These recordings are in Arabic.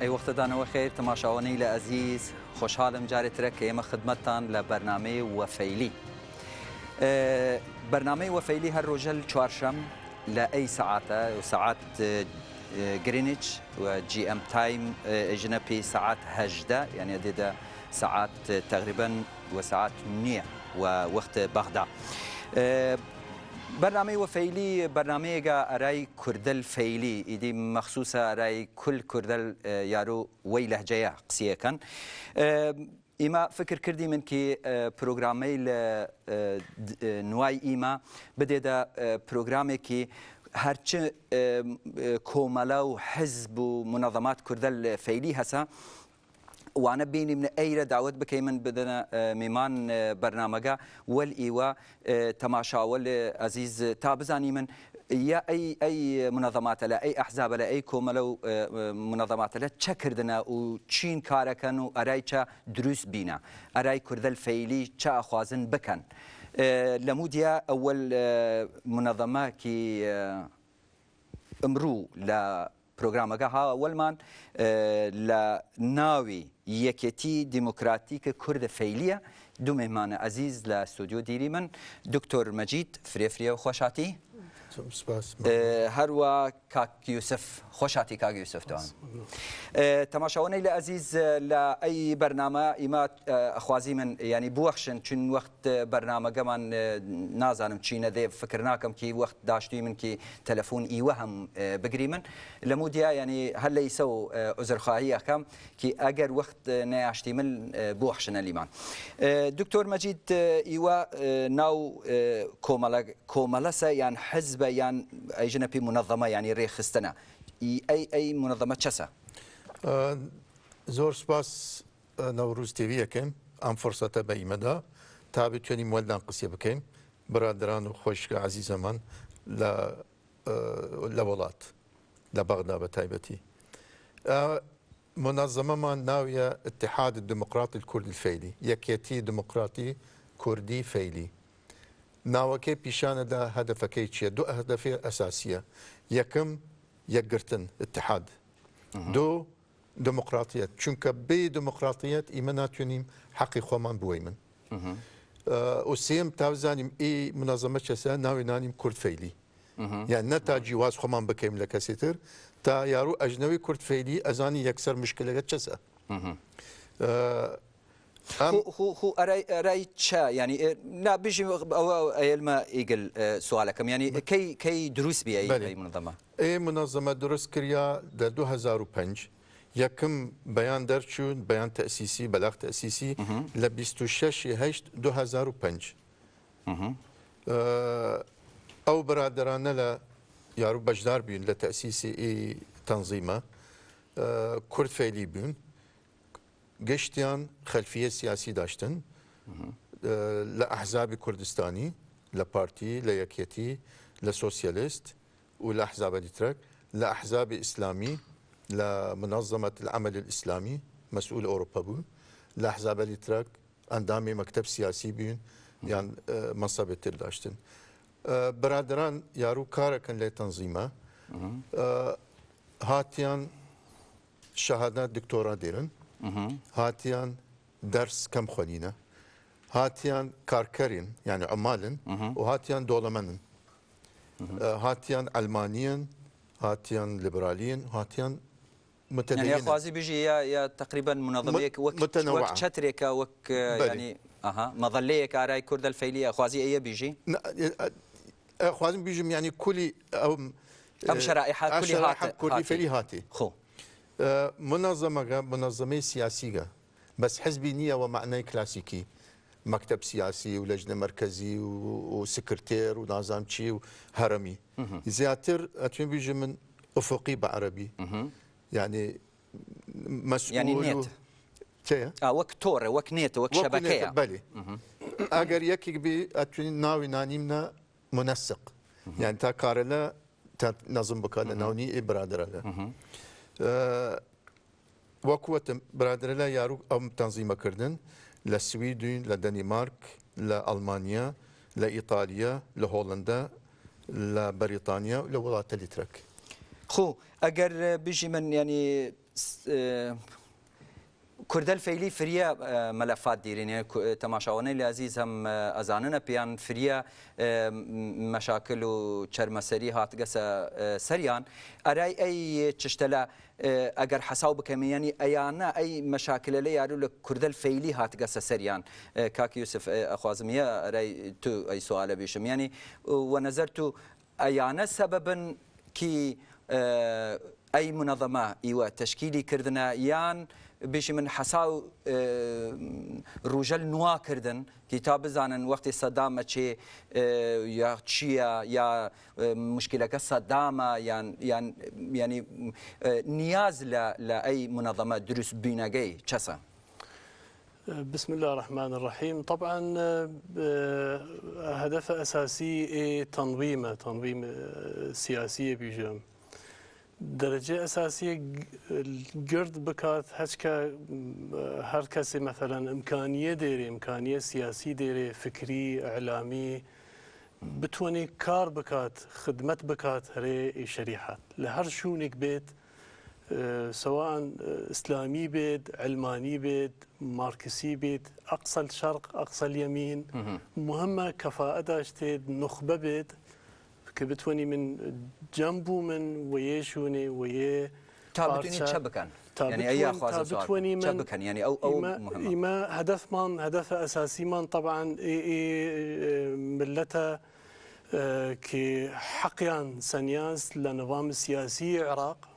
ئەی وقت أيوة خێر تەماشاوانەی لە ئەزیز خۆشحالم جارێترە کە ئێمە خدمتان لە بەرنمەی وەفەیلی. اه، بەرنمەی وەفەیلی هەر ڕۆژەل چوارشەم لە ئەی ساعت اه، و سعات گرینچ و ام تایم اجنبی اه، ساعت هجده یعنی دیدا ساعت تقریبا و ساعت نییە و وقت بغداد برنامه و فعلی برنامه گا ارای کردل فعلی ایدی مخصوص ارای کل کردل یارو وی لهجه یا قصیه کن ئێمە فکر کردی من کی پرۆگرامەی لە نوای ئیمە بدێدە پرۆگرامێکی هەرچ کۆمەلا و حەزب و منەظەمات کوردە فەیلی هەسا وانا بيني من اي دعوت بكيمن بدنا آه، ميمان آه، برنامجا والايوا آه، تماشا عزيز تابزاني من يا اي اي منظمات لا اي احزاب لا اي كوملو منظمات لا تشكردنا وتشين كاركن وارايتشا دروس بينا اراي كرد الفيلي تشا خوازن بكن لموديا اول منظمه كي امرو لا پرۆگرامەکە هاوەلمان لە ناوی یەکێتی دیموکراتیکە کووردە فەیلیە دوو مێمانە ئەزیز لە سودیۆ دیری من دکتۆر مەجید فرێفریە و خۆشاتی هەروە کاکیوسف خۆشاتی کاگیوسفتوان. تەماشاوانەی لە ئەزیز لە ئەی بەرنامە ئیمات خوازی من ینی بوەخشن چون وەخت بەرنمەگەمان نازانم چینە دێ فکر ناکەم کی وەخت داشتی من کی تەلەفۆن ئیوە هەم بگری من لە مودیا ینی هەر لە ئیسە و عزرخواهی ئەەکەم کی ئەگەر وەخت ناشتی من بوەخشنە لیمان. دکتۆر مەجید ئیوە ناو کۆمەلەسە یان حزب حزب يان يعني اي جنبي منظمه يعني ريخ اي اي منظمه شسا أه، زور سباس أه، نوروز تي في كم ام فرصه بي مدى تابت يعني مولدان قصي بكم برادران خوش عزيز من لا أه، لا ولات لا بغداد بتايبتي منظمه ما ناويه اتحاد الديمقراطي الكردي الفيلي يكيتي ديمقراطي كردي فيلي ناوەکەی پیشانەدا هەدفەکەی چییە دوو هەدەفێ ئەساسیە یەکەم یەکگرتن اتحاد دوو دموقراتیت چونکە بێ دموقراتیت ئیمە ناتوانیم حەقی خۆمان بووی من وسێم تاوزانیم ئی منەظەمە چەسە ناوێنانیم کورتفەیلی یان نەتا جیواز خۆمان بکەیم لە کەسی تر تا یارو ئەژنەوەی کورتفەیلی ئەزانی یەکسەر مشکلەکە چەسە هو هو راي راي تشا يعني آه، لا بيجي او ايلما ايجل آه، سؤالكم يعني كي كي دروس بي اي, منظمه اي منظمه دروس كريا در 2005 یەکم بيان دەرچوون بەیان تاسيسي بەلاغ تەسیسی لە 26 2005 ئەو برادرانە لە یارو بەشدار بوون لە تەسیسی تەنزیمە آه، کورد فەیلی بوون گشتیان خلفیه سیاسی داشتن اه، لاحزاب ئەحزابی کوردستانی لە پارتی لە یەکەتی لە سوسیەلیست و لە ئەحزابە دیترک لە ئەحزابی ئیسلامی العمل الإسلامی مسئول ئەوروپا بوو لە ئەحزابە دیترک اندامی مکتب سیاسی بین یان اه، مەسەبێت تر داشتن. اه، برادران یارو کارەکەن لێ تەنزیمە هاتیان شهادت دکتۆرا دیرن هاتيان درس كم خلينا هاتيان كاركرين يعني عمالن وهاتيان هاتیان آه، هاتيان المانيين هاتيان ليبراليين هاتيان متدينين يعني خوازي بيجي يا يا تقريبا منظمه وك وك شتريكا وك يعني اها مظليه كاراي كرد الفيليه خوازي اي بيجي آه، خوازي بيجي يعني كل أم, ام شرائح كل فيلي هاتي خو منظمة منظمة سياسية بس حزبينية ومعنى كلاسيكي مكتب سياسي ولجنة مركزي وسكرتير ونظامتشي وهرمي زياتر أتمنى بيجي من أفقي بعربي يعني مسؤول يعني نيت تيه اه وك تورة وك نيت وك شبكية بلي اگر يكي بي أتمنى ناوي نانيمنا منسق يعني تا كارلا تا نظم بكالا ناوني هذا آه، وەکووە برادر لا يارو أم تنظيم كردن سویدین لە لألمانيا لإيطاليا لهولندا لبريطانيا ولولاة لە خو أجر بيجي من يعني کوردل فعلی فریا اه، ملفات دیرین یعنی اه، تماشاوانه لعزیز هم اه، ازانن پیان فریا مشاکل و چرمسری هات گس سریان ارای ای چشتلا اگر حساب بکەم ینی ئەیانە ای مەشاکلە لی یارو لە کوردل هات گس سریان کاک یوسف ئەخوازمیە ارای تو ای سوال بیشم یعنی و نظر تو ئەیانە سبب کی ئەی منەظەمە ئیوە تشکیلی کردنا یان بێشی من حەسا ڕوژەل اه، نواکردن کی تا بزانن وەختی سەدامە چێ اه، یا چییە یا اه، مشکلەکە سەدامە یان ینی نیاز لە ئەی منەظەمە دروست بینەگەی چەسە. بسم الله الرحمن الرحيم طبعا هدف أساسي تنظيمه تنظيم سياسية بجام درجه اساسيه گرد بكات هشكا هر مثلا امكانيه ديري امكانيه سياسي ديري فكري اعلامي بتوني كار بكات خدمت بكات هري شريحات لهر شونك بيت سواء اسلامي بيت علماني بيت ماركسي بيت اقصى الشرق اقصى اليمين مهمه كفاءه اشتد نخبه بيت که بتوانانی من جەمب و من وەیە شوێنێ وەیە تا بتوانین چە بکەن بتواني من بكن يعني او او مهمة إما هدف من هدف اساسي من طبعا ملتا آه، كي حقيان سنياس لنظام سياسي عراق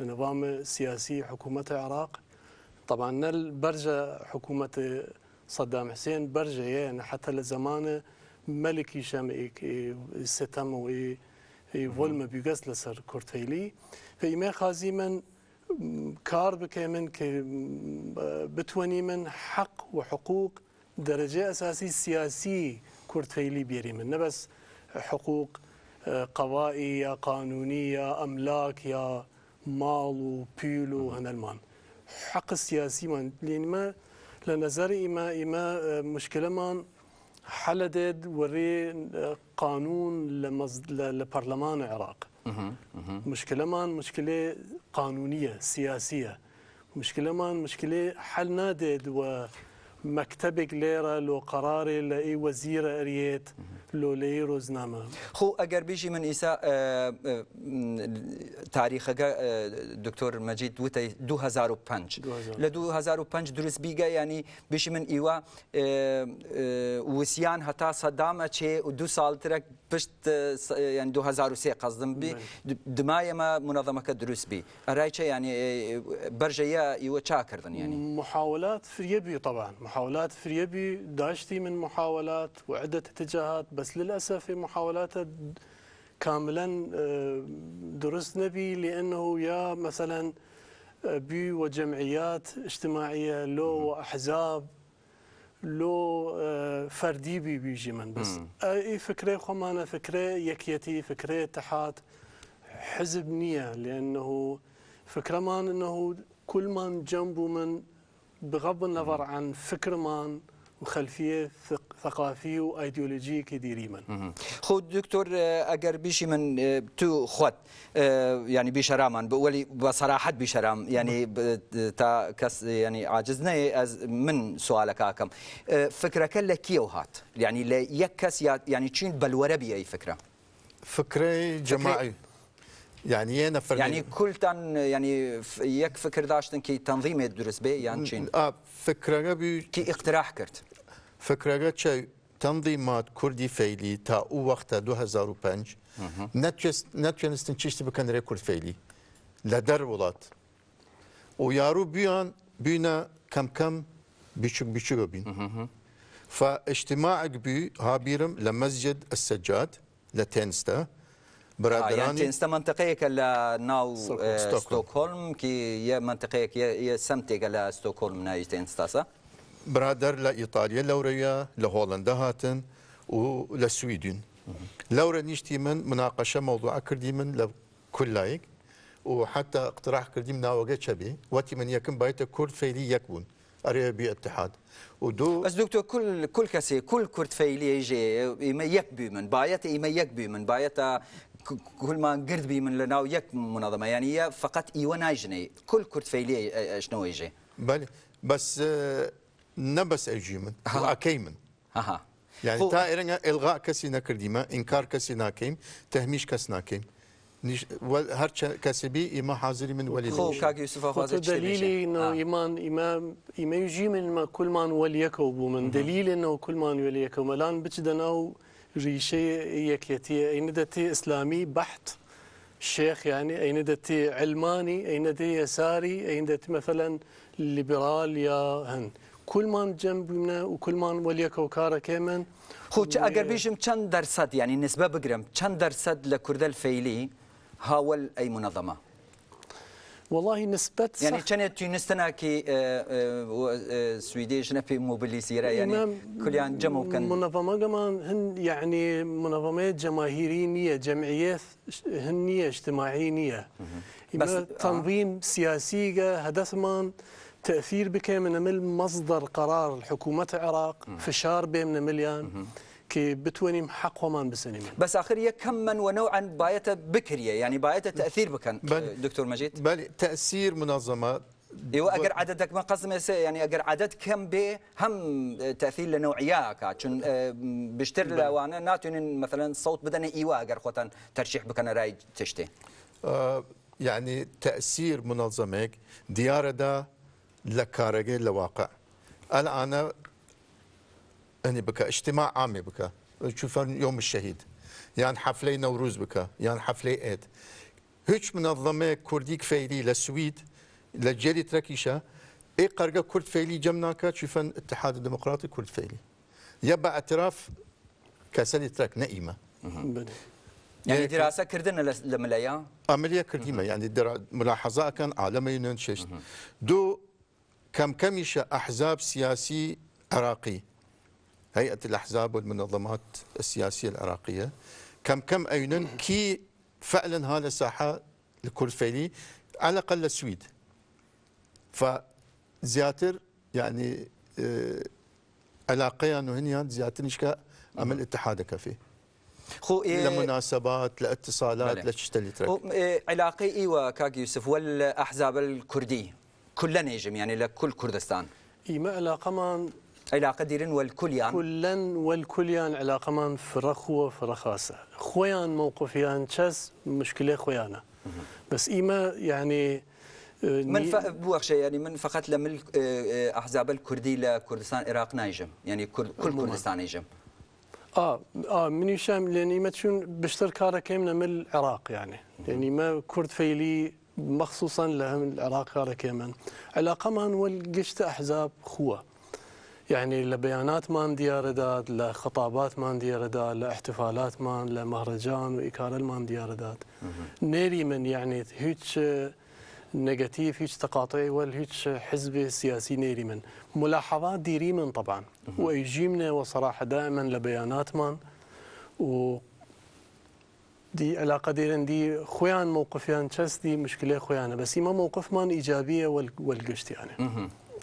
لنظام سياسي حكومة عراق طبعا نل برجة حكومة صدام حسين برجة يعني حتى لزمانه ملكي مەلێکیشەم ستم و وەلمە لسر لەسەر في ما خازي من كار بکە من کە بتوانی من حق وحقوق درجة أساسي سياسي سیاسی بيري من بس حقوق قەوائی یا قانونی یا ئەملاک یا ماڵ و پیل و هەنەرمان حق سیاسیمان ما لنظر إما إما مشكلة من حلدت وري قانون لبرلمان العراق مشكلة مان مشكلة قانونية سياسية مشكلة مان مشكلة حل نادد و مكتب ليرا لو قرار لاي وزير اريت لو لي ڕۆزنامە خو اگر بيجي من ئیسا تاریخەکە دكتور مجيد وتەی 2005 ل 2005 درس بيجا يعني بيجي من ايوا وسيان ئیوا صدام هەتا ودو سال ترك اه، اه، دو يعني 2003 قصدم بي دماي ما منظمه دروست بي رايتش يعني اه، بەرژەیە ايوا تشاكر يعني محاولات فريبي بی طبعا محاولات فريبي داشتي من محاولات وعدة اتجاهات بس للأسف محاولاته كاملا اه، درست نبي لأنه يا مثلا اه، بي وجمعيات اجتماعية لو وأحزاب لو اه، فردي بي بيجي من بس أي فكرة خمانة فكرة يكيتي فكرة اتحاد حزب نية لأنه فكرة ما أنه كل من جنبه من بغض النظر عن فكر مان وخلفيه ثقافيه وايديولوجيه كديري من خود دكتور آه، اگر بيشي من آه، تو خوت يعني آه، بشرامان ولي بصراحه بشرام يعني تا كس يعني عاجزنا از من سؤالك هاكم كلا كيو هات يعني لا يكس يعني تشين بلوربي اي فكره فكره جماعي يعني انا فرمي يعني كل تن يعني يك فكر داشتن كي تنظيم الدرس بي يعني تشين اه فكره بي كي اقتراح كرت فكره تشي تنظيمات كردي فيلي تا او وقت 2005 نتجس نتجنستن تشتي بكن ريكورد فيلي لدر ولات ويارو بيان بينا كم كم بيشك بيشك بين فاجتماعك بي هابيرم لمسجد السجاد لتنستا برادراني آه يعني منطقه كلا ناو آه، ستوكهولم كي يا منطقه يا سمتي كلا ستوكهولم نايت انستاسا برادر لا ايطاليا لوريا لهولندا هاتن وللسويدن لورا نيشتي من مناقشه موضوع كردي من كلايك وحتى اقتراح كردي من ناوغا شبي واتي من يكن بايت كرد فيلي يكون اريبي اتحاد ودو بس دكتور كل كل كسي كل كرد فيلي يجي يكبي من بايت يكبي من بايت كل ما قرد بي من لناو يك منظمه يعني هي فقط إيوانا جني كل كرد فيلي شنو يجي بلي بس آه، نبس اجيمن واكيمن اها يعني تا إرنا الغاء كسي نكرديما انكار كسي ناكيم تهميش كسي ناكيم نش هر كسبي إما حاضر من ولي خو كاك يوسف أخو دليل إنه آه. إيمان إما إما يجي من ما كل ما وليك وبو من دليل إنه كل ما وليك وملان بتدنا ريشه يكلتي ايندتي اسلامي بحت الشيخ يعني ايندتي علماني ايندتي يساري ايندتي مثلا ليبرال يا هن كل من جنبنا وكل من وليك وكارا كمان خو اگر بيجم چند درصد يعني نسبه بگرم چند درصد لكردل فيلي هاول اي منظمه والله نسبة يعني كانت تونستنا كي آه، آه، آه، سويدي في موبيليزيرا يعني نعم. كل يعني جمع كان منظمة كمان هن يعني منظمات جماهيرية جمعيات هنية اجتماعية بس تنظيم آه. سياسي من تأثير بك من مصدر قرار حكومة العراق فشار بين مليان کە بتوانیم حەقۆمان بسەنیم بس آخر یە كم من بكرية يعني بايته تأثير بكن تاثیر دكتور مجيد بل تاثير منظمە ايوا اگر عددك ما قسم يعني اگر عدد كم بي هم تاثير لنوعياك عشان آه، بشتر لوانا ناتون مثلا صوت بدنا ايوا اگر خوتن ترشيح بكنا راي تشتي آه، يعني تاثير منظمك دياره دا لكارجي لواقع الان هني بكا اجتماع عامي بكا تشوفون يوم الشهيد يعني حفلة نوروز بكا يعني حفلة عيد هيك منظمة كرديك فيلي للسويد للجيري تركيشا اي قرقة كرد فيلي جمناكا تشوفون اتحاد الديمقراطي كرد فيلي يبقى اعتراف كسلي ترك نائمة يعني دراسه كردنا لملايا عمليه كرديمه يعني ملاحظه كان عالمي ننشش دو كم كمش احزاب سياسي عراقي هيئه الاحزاب والمنظمات السياسيه العراقيه كم كم اينن كي فعلا هذا الساحه الكورفيلي على الاقل السويد فزياتر يعني آه، علاقيا انه يعني هن يعني زياتر نشكا عمل اتحاد كافي خو إيه لمناسبات لاتصالات تشتلي ترك إيه علاقي ايوا وكاك يوسف والاحزاب الكرديه كلنا يجم يعني لكل كردستان اي ما علاقه إلى قدر والكليان كلن والكليان علاقه من فرخ وفرخاسة خويان موقفيان تشاس مشكله خويانا بس ايما يعني آه، من ف... يعني من فقط لملك آه، آه، احزاب الكردي لكردستان العراق نايجم يعني كل كردستان نايجم اه اه من يشام لان ما تشون بشتر كارا كامنا من العراق يعني يعني ما كرد فيلي مخصوصا لهم العراق كارا كامن علاقه من والقشت احزاب خوه يعني لبيانات مان ديار داد لخطابات مان ديار داد لاحتفالات مان لمهرجان وإكارة مان ديار داد نيري من يعني هيتش نيجاتيف هيتش تقاطعي ولا هيتش حزب سياسي نيري من ملاحظات ديري من طبعا ويجيمنا وصراحة دائما لبيانات مان و دي علاقه ديرن دي خويان موقفيان تشس دي مشكله خويانه بس ما موقف مان ايجابيه والقشت يعني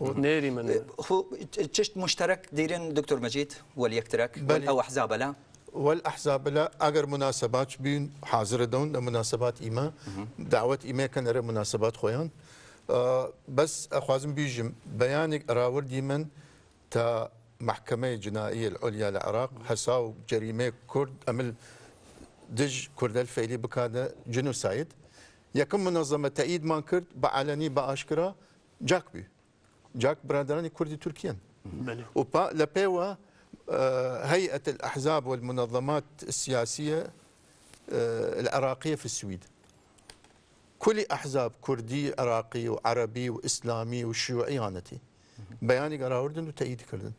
ناري من خو أه، تشت مشترك ديرين دكتور مجيد وليكترك بل او احزاب لا والاحزاب لا اگر مناسبات بين حاضر دون أه، مناسبات ايما دعوه ايما كان مناسبات خويان أه، بس اخوازم بيجم بيانك راور ديمن تا محكمه جنائيه العليا العراق حساو جريمه كرد امل دج كرد الفيلي بكاد جنوسايد يكم منظمه تأييد مانكرد كرد بعلني باشكرا جاكبي جاك برادراني كردي تركيا وبا لبيوا آه، هيئة الأحزاب والمنظمات السياسية آه، العراقية في السويد كل أحزاب كردي عراقي وعربي وإسلامي وشيوعي هانتي بياني قراردن وتأييد كردن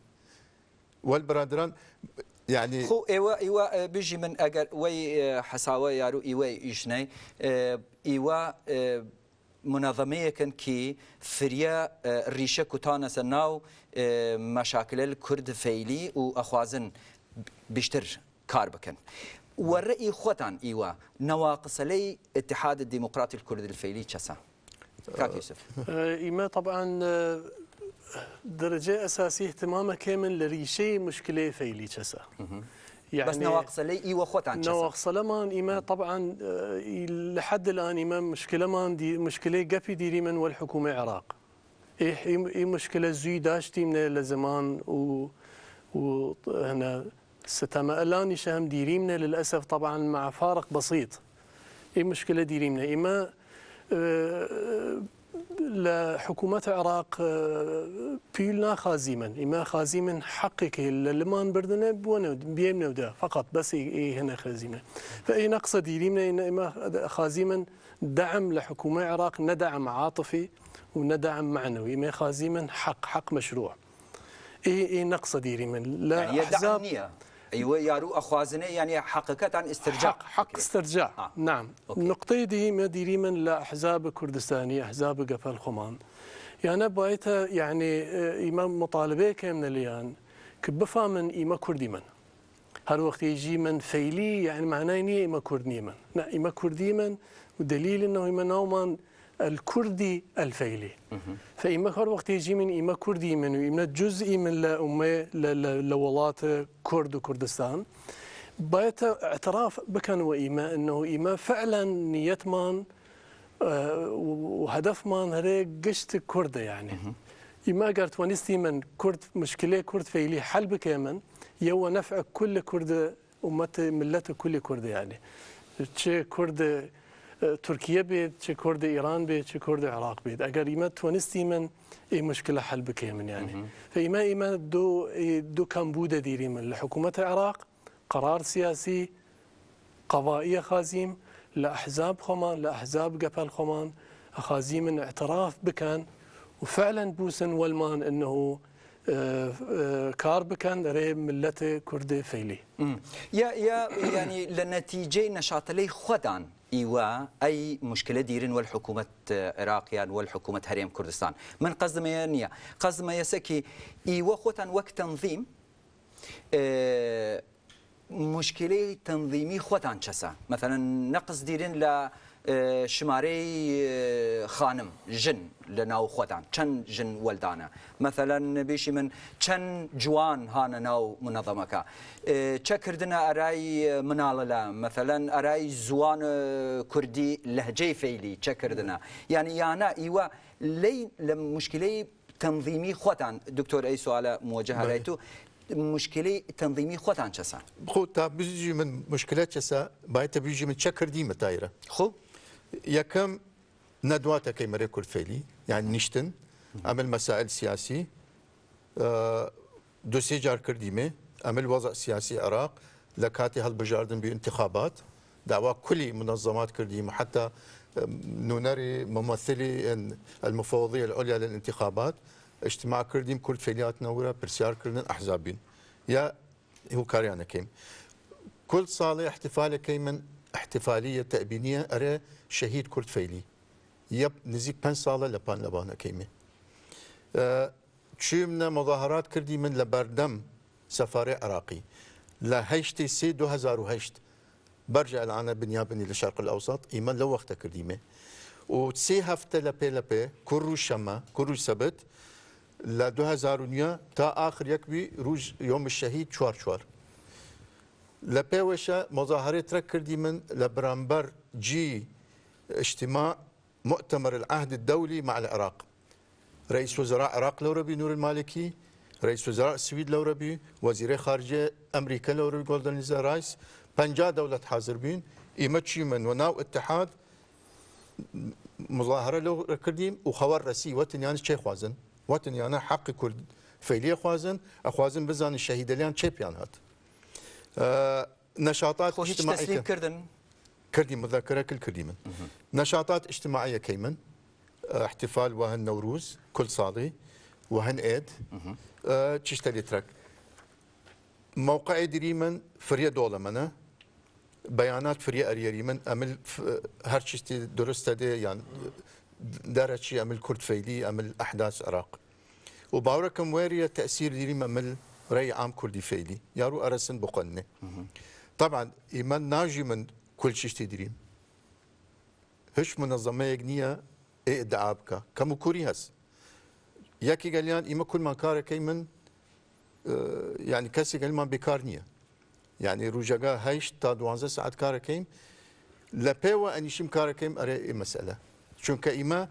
والبرادران يعني خو ايوا ايوا آه، بيجي من اجر وي حساوي يارو ايوا ايشني ايوا کن کی فریا اه، ریشه کوتانه سناو اه، مشاکل کرد فەیلی و اخوازن بیشتر کار رأی خودان ایوا نواقص لی اتحاد الديمقراطي الكردي الفيلي چەسا اه، ایما طبعاً درجة أساسية اهتمامك من لريشي مشكلة فيلي چەسە. يعني بس اي ايوا عن نواقص مان ايما طبعا آه، لحد الان ايما مشكله مان دي مشكله قفي ديري من والحكومه العراق اي إيه، إيه مشكله زي داشتي من الزمان و وهنا ستما الان يشهم من للاسف طبعا مع فارق بسيط اي مشكله من اما آه، لحكومة العراق عراق پیل آه، ناخازی إما ئیما حقك من حقێکی لە بيمنا وده فقط بس إيه هنا من فأي نقص ديريمنا إما خازي دعم لحكومة العراق ندعم عاطفي وندعم معنوي إما خازي حق حق مشروع إي إي نقص ديري من لا يعني أحزاب ايوه يا رو اخوازني يعني حقيقه استرجاع حق, حق استرجاع آه. نعم أوكي. نقطه دي ما ديري من لاحزاب كردستاني احزاب قفل خمان يعني بايتها يعني آه، امام مطالبه كامله ليان كبفا من ايما كردي من هر وقت يجي من فيلي يعني معناه ني ايما كردي من لا ايما كردي من ودليل انه ايما نومان الكردي الفيلي فإما خر وقت يجي من إما كردي من إما جزء من الأمة لولات كرد وكردستان بيت اعتراف بكن وإما أنه إما فعلا نيتمان آه، وهدف مان هري قشت كرد يعني إما قرت ونستي من كرد مشكلة كرد فيلي حل بكامن يو نفع كل كرد أمة ملة كل كرد يعني تشي كرد تركيا بيت چه كرد ايران بيت چه كرد عراق بيت اگر ئیمە تونستي من اي مشكله حل يعني منیانێ فەیمە دو دو کەمبوو ديري من لحكومه العراق قرار سياسي قضائيه خازيم لاحزاب خمان لاحزاب قفل خمان خازيم اعتراف بكان وفعلا بوسن والمان انه آه، آه، كار بكان ري ملته كردي فيلي يا يا يعني لنتيجة نشاط لي خدان ايوا اي مشكله ديرن والحكومه عراقيان والحكومه هريم كردستان من قصدم يانيا قصدم يسكي ايوا خوتن وقت تنظيم آه، مشكله تنظيمي خوتان شسا مثلا نقص ديرن لا شمارەی خانم ژن لە ناو خۆتان چەند ژن وەلدانە مەثلەن بێشی من چەند جوان هاانە ناو منەظەمەکە چەکردە ئەرای مناڵە لە مەثلەن ئەرای زوان کوردی لەهجەی فەیلی چەکردە یعنی یانە ئیوە لی لە مشکلەی تەنظیمی خۆتان دکتۆر ئەی سوالە مۆجههاڵیت و مشکلی تەنظیمی خۆتان چەسە خۆ تا بژی من مشکلە چەسە باەتە بژی من چە کردی مەتایرە خۆ یەکەم نەدواتەکەی مەرە کورفێلی يعني نشتن عمل مسائل سياسي آه، دوسێ جار كرديمي عمل وضع سياسي عراق لكاتي هل بجاردن بانتخابات دعوة كل منظمات كرديمة حتى نونري ممثلي المفوضية العليا للانتخابات اجتماع كرديم كل فيليات نورة برسيار كردن أحزابين يا هو كاريانا كيم كل صالة احتفالة كيمن احتفالية تأبينية أري شهيد کورد فيلي يب نزيك پنج ساله لبان لبانا كيمي نه مظاهرات كردي من لبردم سفار عراقی لهشت سی 2008 برجع العنا بنيابني للشرق الاوسط ايمان لو وقتها كرديمه وتسي هفته لبي لبي كرو الشما كرو السبت ل 2009 تا اخر يكبي روج يوم الشهيد شوار شوار لبي وشا مظاهره ترك كردي من لبرامبر جي اجتماع مؤتمر العهد الدولي مع العراق رئيس وزراء العراق لوربي نور المالكي رئيس وزراء السويد لوربي وزير خارجية أمريكا لوربي جولدن رايس بنجا دولة بين إيمتشي من وناو اتحاد مظاهرة لو كرديم وخوار رسي وطن يعني شي خوازن وطن يعني حق كرد فيلي خوازن أخوازن بزان اللي يعني شي بيان هات آه نشاطات اجتماعية تسليم كردن كردي مذاكرة كل كردي من نشاطات اجتماعية كيمن آه، احتفال وهن نوروز كل صادي وهن ايد اه تشتري ترك موقعي دريمن فريا دولة منا بيانات فريا اريا ريمن أمل هر شيء درست دي يعني دارت شي أمل كرد فيدي أمل أحداث عراق وباوركم ويريا تأثير دريم أمل رأي عام كردي فيدي يارو أرسن بقنة طبعا إيمان ناجي من كل شيء تدريم هش منظمه يغنيه إيه دعابك كم كوري هس ياكي يان اما كل ما كي من آه، يعني كسي قال ما بكارنيه يعني روجاغا هايش تا 12 ساعات لا لبيوا ان كار كاركيم اري إيه مساله شون كإما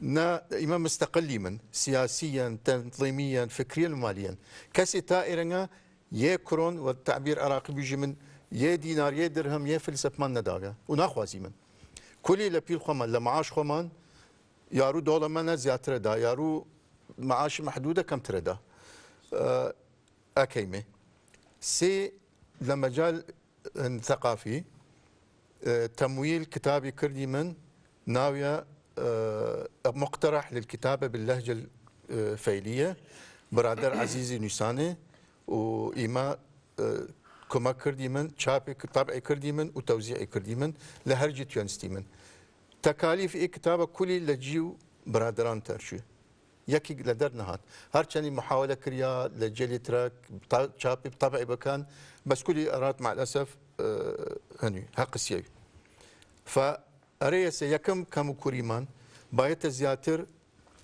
نا اما مستقلي من سياسيا تنظيميا فكريا وماليا كسي تائرنا يكرون والتعبير عراقي بيجي من یه دینار یه درهم یه فلسفمان نداگه و نخوازی من کلی لپیل خوامن لمعاش خوامن یارو دولار من زیاتر دا یارو معاش محدوده کمتر دا اه، اکیمه سي لمجال ثقافی اه، تمويل كتابي كردي من ناويه اه، مقترح للكتابه باللهجه الفيليه برادر عزيزي نيساني وإما كما كردي من شابي کتابی كردي من وتوزيع كردي من لهرجة هەرجی من تكاليف کتابە کولی لە جی برادران ترشو يكي لدر نهات هرچاني محاولة كريا لجلي تراك شابي طبعي بكان بس كلي ارات مع الاسف أه هەقسیەوی ف ئەرەیەسە یەکەم يكم كامو کوریمان باەتە زیاتر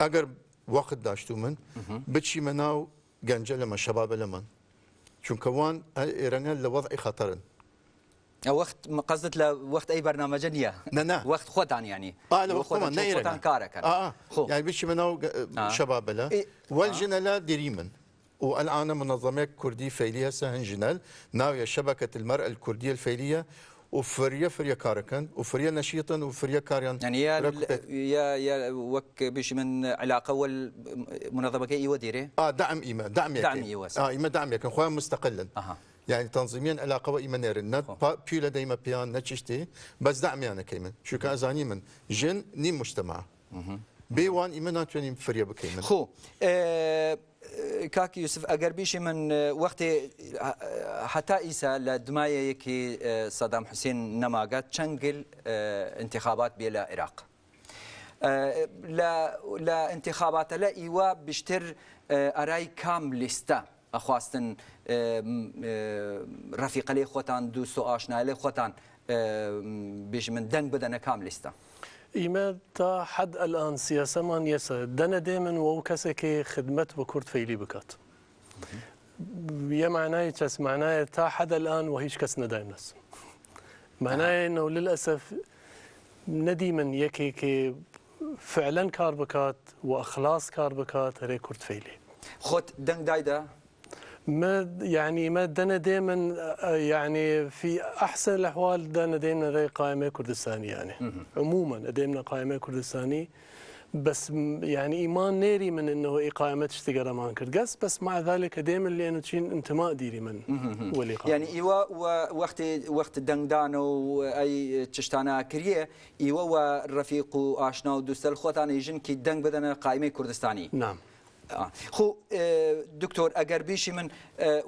ئەگەر وەخت داشت و من بتشي مناو گەنجە لەمە شباب لەمان چونکە وان ئێرەنگە لە وەضعی خەتەرن وەخت قەزت وقت وەخت ئەی بەرنامەجە نییە وەخت خۆتان ینی آه، خۆتان کارەکەن آه، آه. بچی منەو شەبابلە وەژنە لە دیری من والآن منظمة كردي فيلية سهن جنال ناوية شبكة المرأة الكردية الفيلية وفريا فريا كاركن وفريا نشيطا وفريا كاريان يعني يا يا يا وك باش من علاقه والمنظمه كي وديره اه دعم ايما دعم يكي. دعم ايواس اه ايما دعم يكن خويا مستقلا اها يعني تنظيميا علاقه ايما نيرن بي لا ديما بيان نتشتي بس دعم يعني كيما شو كازاني من جن نيم مجتمع بي بێوان ئیمە ناتوانین فریە بکەین خو كاك يوسف اگر بیشی من اه، وقت اه، حتى ايسا لدماية اه، يكي صدام حسين نەماگات چەنگل انتخابات بيلا لە لا لا انتخابات لا ايوا بیشتر اراي كام لستا اخواستن رفيق لي خوتان سو اشنا لي خوتان بيش من دنگ بدن كام لستا ایمه تا حد الان سیاسمان یه یسه دن دیمن و کسی که خدمت به کرد فیلی بکات یه معنای چیست معنای تا حد الان و هیچ کس ندایم نس معنای نعم. انه للاسف نديما که فعلا كار بكات واخلاص كار بكات کرد فيلي خود دنگ دايدا ما يعني ما دنا دائما آه، آه، يعني في احسن الاحوال دنا دائما قائمه كردستاني يعني عموما دائما قائمه كردستاني بس يعني ايمان نيري من انه اقامه إيه اشتغل مان كرغس بس مع ذلك دائما لانه تشين انتماء ديري من والاقامه يعني ايوا وقت وقت دندان اي تشتانا كريه ايوا ورفيق واشنا ودوستل خوتان يجن كي دنگ بدنا قائمه كردستاني نعم خو دکتۆر ئەگەر بیشی من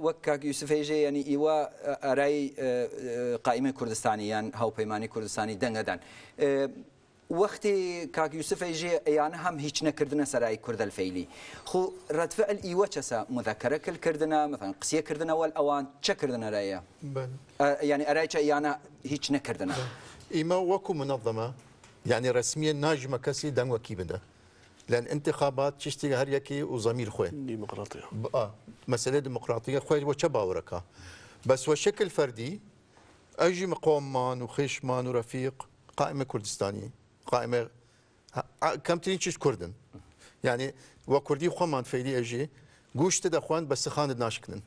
وەک کاک یوسفێژێ ینی ئیوە ئارایی قائمە کوردستانیان هاوپەیمانی کوردستانی دەنگەدان. وەختی کاک یوسفێژێ ئەیانە هەم هیچ نەکردنە سەرایی کوردەلفەیلی خو ڕەتفعل ئیوە چەسە مذەکەرەکەلکردە مەفەن قسیەکردنەوەل ئەوان چەکردنەرەیە ینی ئەرایچە یانە هیچ نەکردنە. ئیمە وەکو منەظەمە ینی ڕسمیە ناژمە کەسی دەنگوەکی بدە. لان انتخابات تشتي هر يكي وزميل خوي ديمقراطيه اه مساله ديمقراطيه خوي وشباوركا بس وشكل فردي اجي مقومان مان ورفيق قائمه كردستانيه قائمه كم تشيش كردن يعني وكردي خوان مان فيدي اجي قوشت دا خوان بس خان ناشكنن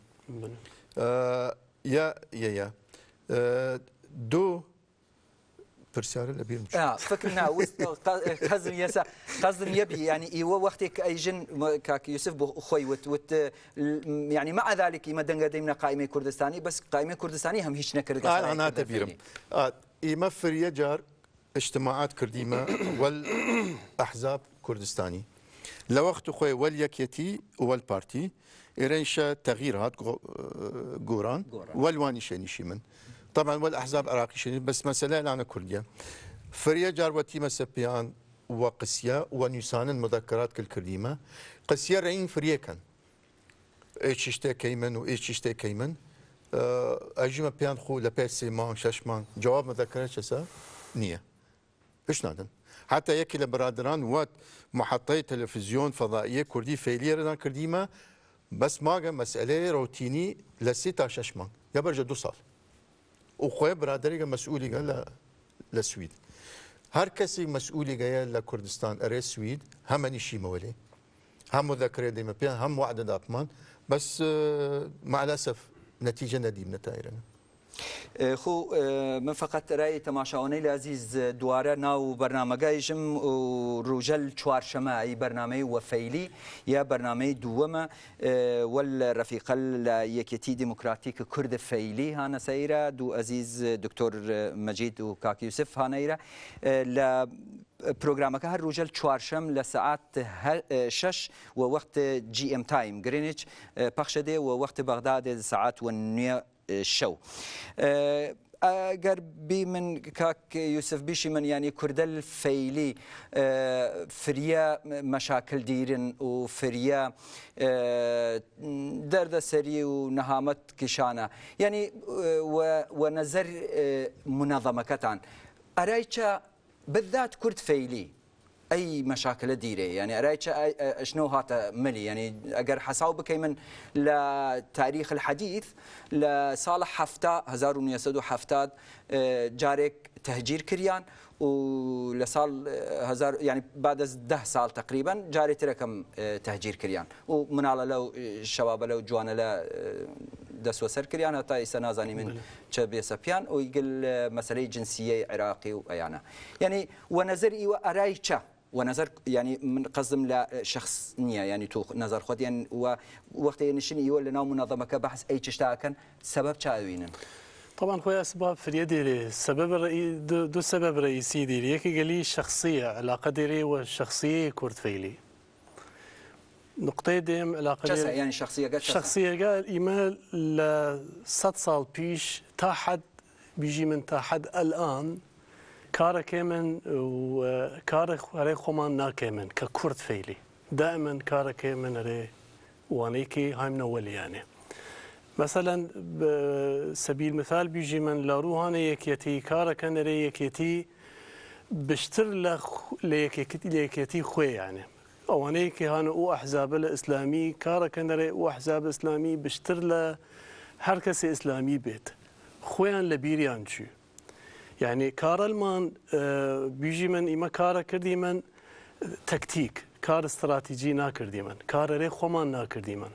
آه يا يا يا آه دو فرسال الابير مش اه فكرنا قصدي يسا قزم يبي يعني ايوا وقتك اي جن كاك يوسف خوي وت, يعني مع ذلك ما دنگ دمنا قائمه كردستاني بس قائمه كردستاني هم هيش نكرد انا انا تبيرم اي ما فر يجار اجتماعات كرديما والاحزاب كردستاني لوقت خوي واليكيتي والبارتي ايرنشا تغييرات غوران والواني شنيشي طبعا والاحزاب العراقيه بس مساله انا كرديه فريا جاروتي مسبيان وقسيا ونيسان المذكرات كل كلمة قسيا رين فريا كان ايش اشتي كيمن وايش اشتي كيمن آه، اجيما بيان خو لبيسي مان مان جواب مذكرات شسا نية ايش نادن حتى يكي لبرادران وات محطي تلفزيون فضائية كردي فعلية رنا كرديما بس ماغا مسألة روتيني لسيتا ششمان يبرجا دو صال u xwe biraderê mesûlî le هر سوید هەر کەسی مەسئولی گەیە لە کوردستان ئەرێ سوید هەمە نیشیمەوەلێ هەموو دەکرێت دەیمە پێیان هەموو عدەداتمان بەس آه، مالەسەف نەتیجە نەدیم نەتایرن خو من فقط رأی تماشاونی عزیز دواره ناو برنامه جم روجل چوارشمه ای برنامه وفیلی یا برنامه دومه والرفيق اليكيتي ديمقراطيك كرد فيلي هانا سيرة دو أزيز دكتور مجيد وكاك يوسف هانا إيرا ل برنامج هر روجل چوارشم لساعات شش و وقت جي ام تايم جرينيتش پخش ده و وقت بغداد ساعات و الشو اگر آه، بی من کاک یوسف بیشی من یعنی يعني کردل فیلی آه، فریا مشاکل دیرن و فریا آه، درد سری و نهامت کشانه یعنی يعني، و, و نظر منظمه کتان ارایچا بالذات کرد فیلی اي مشاكل ديري يعني رايك شنو هاتا ملي يعني اگر حساب بكي من لتاريخ الحديث لصالح حفتا وحفتات جارك تهجير كريان ولسال هزار يعني بعد ده سال تقريبا جاري تركم تهجير كريان ومنالا لو الشباب لو جوانا لا دس وسر كريان هتا نازاني من تشبي سبيان ويقل مسألة جنسية عراقي ويانا يعني ونزر إيوا أرايتشا و نظر يعني من قسم لا شخص نية يعني تو نظر خود يعني و وقت نشني يقول لنا منظمة كبحث أي تشتاكن سبب شاوينن طبعا خويا اسباب في اليد السبب الرئيسي دو, دو سبب رئيسي ديري يكي قال لي شخصيه علاقه ديري والشخصيه كورت فيلي نقطه ديم علاقه ديري يعني شخصيه قال شخصيه قال ايمال ل 100 سال بيش تحد بيجي من تحد الان كارا كيمن وكارا ري نا كيمن ككرد فيلي دائما كارا كمان ري وانيكي اول يعني مثلا سبيل مثال بيجي من لاروهانه يكيتي كارا كان ري يكيتي بشتر ليكيتي خوي يعني او كي هانو او احزاب الاسلامي كارا كنري ري او احزاب اسلامي بشتر له هر اسلامي بيت خويا لبيريان شو يعني كارلمان آه، بيجي من إما کارە كردي من آه، كار استراتيجي استراتیجی ناکردی من کارە رێ خۆمان ناکردی من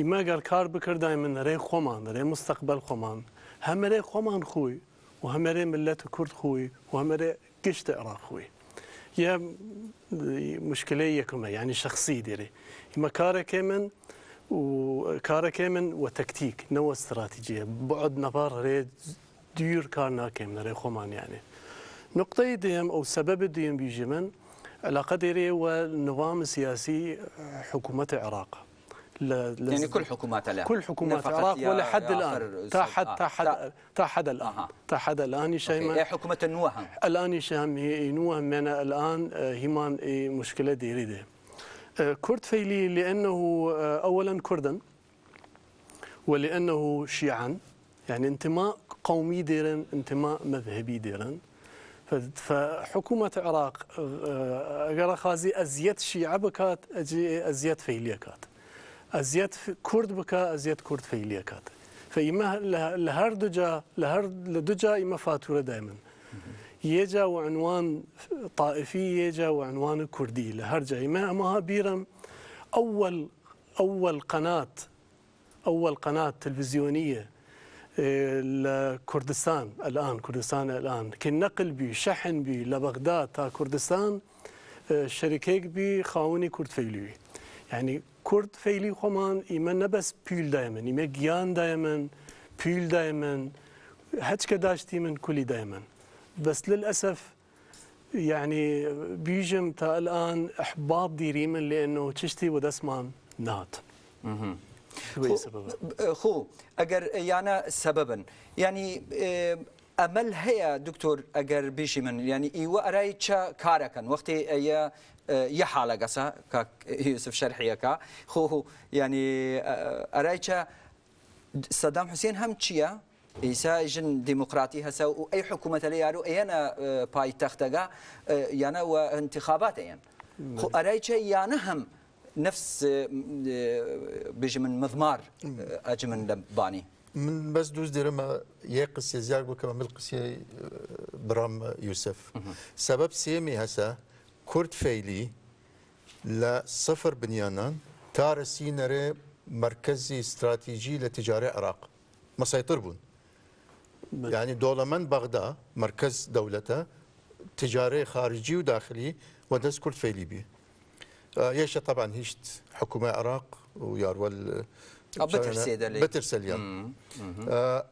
إما قال كار بكر دائما ري خمان ري مستقبل خمان هم ري خمان خوي وهم ري خۆی كرد خوي وهم ري خۆی یا خوي يا مشكلة يكما يعني شخصي ديري إما و كمان من وە تەکتیک نەوە بعد نبار ري دیر کار ناکەم نەرێ خۆمان یانێ يعني. نقطەی دێم ئەو سبب دێم بیژێ من على دێرێ و نظام سیاسی آه، حکوومەت عێراق يعني كل حكومات العراق كل حكومات العراق ولا حد الان آه، تا حد تا حد الان تا حد الان شيء إيه، حكومه النوهم الان شيء إيه، نوهم من الان هما آه، إيه، مشكله ديريده كرد فيلي لانه اولا كردا ولانه شيعا يعني انتماء قومي ديرن انتماء مذهبي ديرن فحكومة العراق غير آه، خازي أزيت شيعة بكات أزيت فيلية كات أزيت كرد بكا أزيت كرد فيلية كات فإما لهر دجا لهر دجا إما فاتورة دائما يجا وعنوان طائفي يجا وعنوان كردي لهر جا إما ما بيرم أول أول قناة أول قناة تلفزيونية لكردستان الآن كردستان الآن كي نقل بي شحن بي لبغداد تا كردستان شركيك بي خاوني كرد فيلوي يعني كرد فيلي خمان إما نبس بيل دايما إما جيان دايما بيل دايما هتك داشتي من كلي دايما بس للأسف يعني بيجم تا الآن إحباط ديريما لأنه تشتي ودسمان نات خو اگر يعني سببا يعني امل اه، هي دكتور اگر بيشي من يعني ايوا رايتشا كاركن وقت ايا يا حاله قصا يوسف شرحيه كا خو يعني رايتشا صدام حسين هم تشيا إيسا جن ديمقراطي هسا أي حكومة لي يارو أيانا باي تختقا يانا انتخابات أيان خو أرايتش يانا هم نفس آه، بيجي من مضمار آه، اجي من لباني من بس دوز ديرما آه، يقص يزياق بكما ملقس برام يوسف سبب سيمي هسا كرد فيلي لا صفر بنيانا تار سينري مركزي استراتيجي لتجارة العراق مسيطر بون يعني دولمن بغداد مركز دولته تجاري خارجي وداخلي ودس كل فيلي بيه يشا طبعا هيشت حكومه عراق ويارول بترسل بتر يا آه،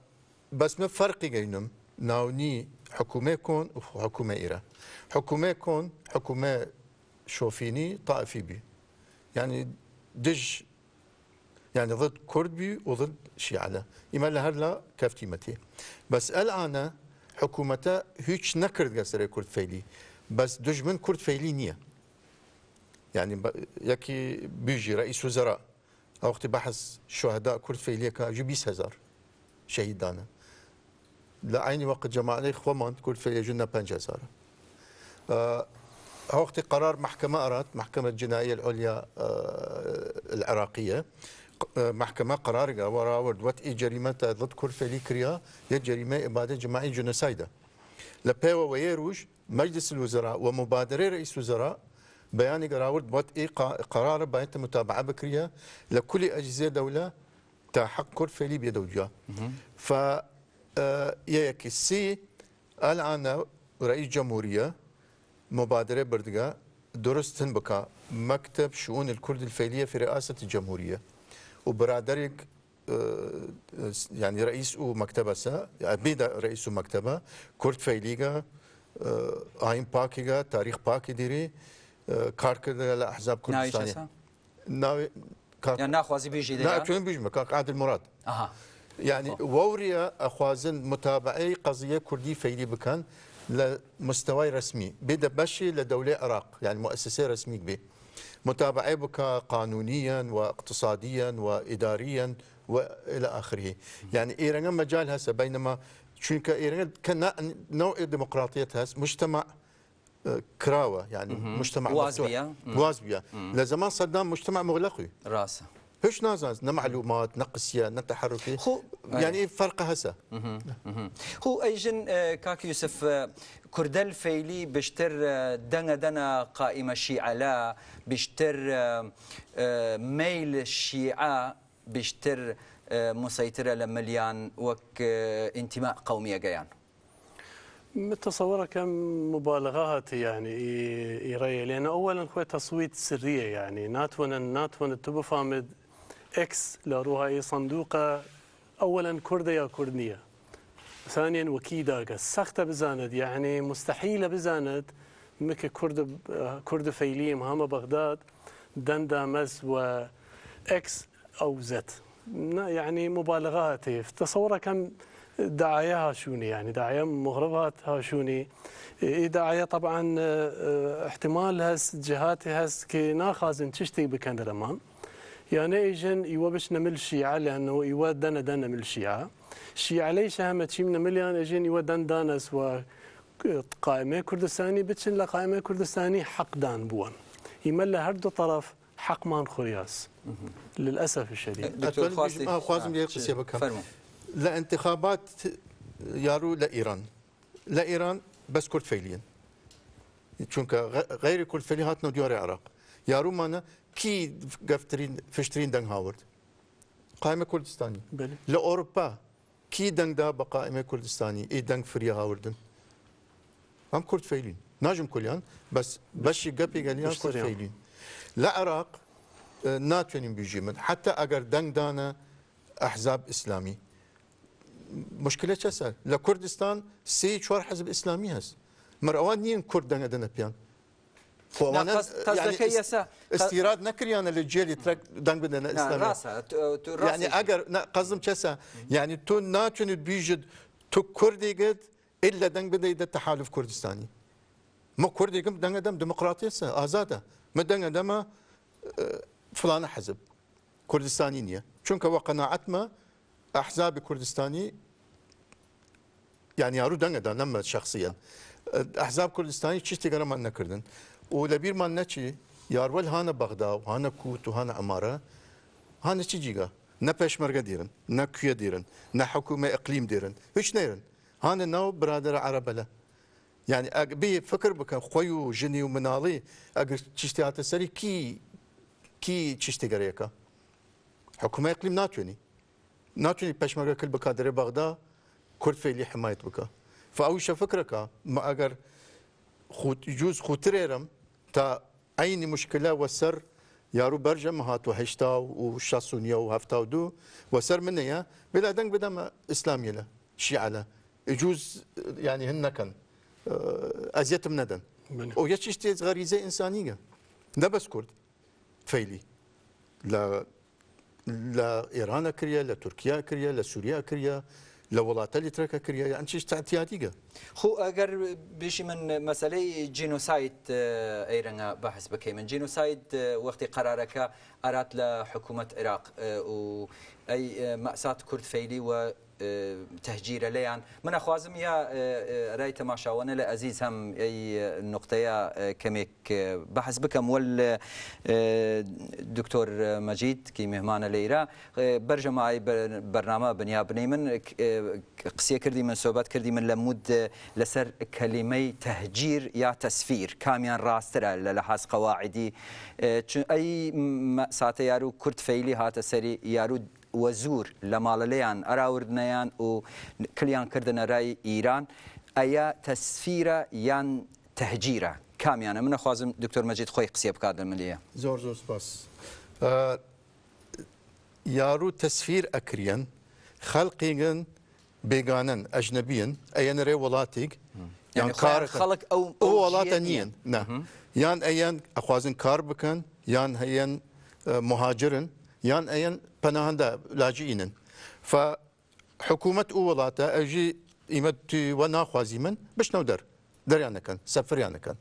بس ما فرق بينهم ناوني حكومه كون وحكومه ايرا حكومه كون حكومه شوفيني طائفي بي يعني دج يعني ضد كرد بي وضد شيعة إما لهلا متي بس الآن حكومته هيش نكرد قصر كرد فيلي بس دج من كرد فيلي نيه يعني يكي بيجي رئيس وزراء او وقت بحث شهداء كرد فيليكا جو بيس هزار شهيدانا لعيني وقت جماعة خوامان كرد فيليا جنا بانج هزار آه وقت قرار محكمة ارات محكمة الجنائية العليا آه العراقية آه، محكمة قرار ورا وات إي جريمة ضد كرد فيليكريا يا جريمة إبادة جماعي جنسايدا لبيوا ويروج مجلس الوزراء ومبادرة رئيس وزراء بياني قراورد بوت اي قرار بانت متابعه بكريه لكل اجهزه دوله تحقر في ليبيا دوجا ف آه، ياك سي الان رئيس جمهوريه مبادره بردقه درست بكا مكتب شؤون الكرد الفعليه في رئاسه الجمهوريه وبرادرك آه، يعني رئيس مكتبه سا بيدا رئيس مكتبه كرد فيليغا آه، آين باكيغا تاريخ باكي ديري کارکردە لە ئەحزاب کوردستانی ناوی ناخوازی بژی ناچێن بژمە کاک عادل مرات یعنی وەوریە ئەخوازن متابعەی قەزیە کوردی فەیری بکەن لە مستەوای رسمی بێدە بەشی لە دەولێ عراق یعنی مؤسسه رسمی بێ متابعه بك قانونيا واقتصاديا واداريا والى اخره يعني ايران مجال هسه بينما شنك ايران كان نوع ديمقراطيه هسه مجتمع كراوه يعني مم. مجتمع وازبيا وازبيا لزمان صدام مجتمع مغلقي راسه هش نازاز معلومات نقصية نتحركي خو يعني أيه. فرق هسا هو أيجن آه، كاك يوسف آه، كردل فيلي بشتر آه، دنا دنا قائمة شيعة لا بشتر ميل الشيعة بشتر مسيطرة لمليان وك انتماء قومية جيان متصوره كم مبالغات يعني يري لأن أولا هو تصويت سرية يعني ناتون ناتون فامد إكس لروها أي صندوقة أولا كردة يا كردنية ثانيا وكيداقة سخته بزاند يعني مستحيلة بزاند مك كرد كرد فيليم هما بغداد دندا مس و اكس او زد يعني مبالغات تصوره كم دعايا هاشوني يعني دعايا مغربات هاشوني اي داعية طبعا آه، آه، احتمال هس جهات هس كي ناخازن تشتي بكندا رمان يعني ايجن يوبشنا إيوة من الشيعة لأنه يودنا إيوة دنا من الشيعة الشيعة ليش هم من مليان يعني ايجن إيوة يودن دانس و قائمة كردستاني بتشن لقائمة كردستاني حق دان بوان هر دو طرف حق مان خرياس للأسف الشديد دكتور خوازم خوازم يقصي بكم لانتخابات يارو لايران لايران بس كرد كرد چونکە هات نو ديار العراق يارو مانا كي قفترين فشترين دەنگ هاورد قائمه كردستاني لاوروبا كي کی دەنگدا بە قائمە کوردستانی ئی دەنگ فری هاوردن كرد کورد ناجم كليان بس بس بەشی گەپی گەلیان كرد لە عێراق اه، ناتوين بيجي من اگر ئەگەر دانا احزاب اسلامي مشکل چه لە کوردستان سی چوار حزب ئسلامی هەست مەرەوان نین کورد دەنگەدەنە پیان يعني نەکریانە لە جێلی ترک دەنگ بدەنە ینی ئەگەر قەزم چەسە یعنی تۆ ناچنت بیژت تو قد إلا دەنگ بدەیتە تحالف كردستاني ما کوردێکم دەنگەدەم دموقراتیسە ئازادە مە دەنگەدەمە اه، فلانە حەزب کوردستانی نییە چونکە وە قناعتنا احزاب کردستانی یعنی یارو دنگ دادن من شخصیاً احزاب کردستانی چیستی گره من نکردن و لبیر من نچی یارول هانه بغداد هانه کوت و هانه اماره هانه چی جیگه نه پشمرگه دیرن نه کیه دیرن نه حکومه اقلیم دیرن هیچ نیرن هانه نو برادر عربله یعنی بی فکر بکن خوی و جنی و منالی اگر چیشتی هات سری کی کی چیشتی گره که حکومه اقلیم ناتونی ناتوني بشمغا كل بكادر بغدا كرد فيلي حمايت بكا فاوش فکر فكرك ما اگر خود جوز خوتريرم تا أين مشكله وسر یارو برجم هاتو هشتا و شاسونیا و هفتا و دو وسر منيا بلا دنگ ما إسلامي له شيعة لا يجوز يعني هن كان من ندن او يشتي غريزه انسانيه لا بس كرد فيلي لا لا ايران كريا لا تركيا كريا لا سوريا كريا لا لە اللي ترەکە كريا يعني چیش تعتيادي خو اگر بشي من مساله جينوسايد آه، ايرنا بەحس بکەی من جينوسايد آه، وقت قرارك ارات لحكومه العراق آه، و اي ماساه كرد فيلي و تهجیرە لەیان من خوازم یا آه، آه، رای تەماشاوانە لە هم هەم آه، نقطة کەمێک بەحز بکەم وەل دکتۆر مەجید کی مهمانە لەیرا بەرژەمای بەرنامە بنیابنەی من قسیە کردی من سۆبەت کردی من لمود لسر لەسەر کەلیمەی تهجیر یا تەسفیر کامیان ڕاسترە لە لە حاز قەواعدی ئەی ساتە یار و کورت هات هاتە یارو وزور لمالليان اراوردنيان او كليان كردن راي ايران ايا تسفيره يان تهجيره كام يعني من نەخوازم دكتور مەجید خۆی قسیە بکاتم زور زور زۆر سپاس یارو تەسفیر ئەکرێن خلقين بێگانن ئەژنەبیین ئەەنرێ ري ولاتيك يعني كار خلق او او نییە نعم يان ئەیان اخوازن کار بکەن یان مهاجرن yan ayan panahında laciinin. Fa hükümet u من eji نودر در يعني كان سفر يعني كان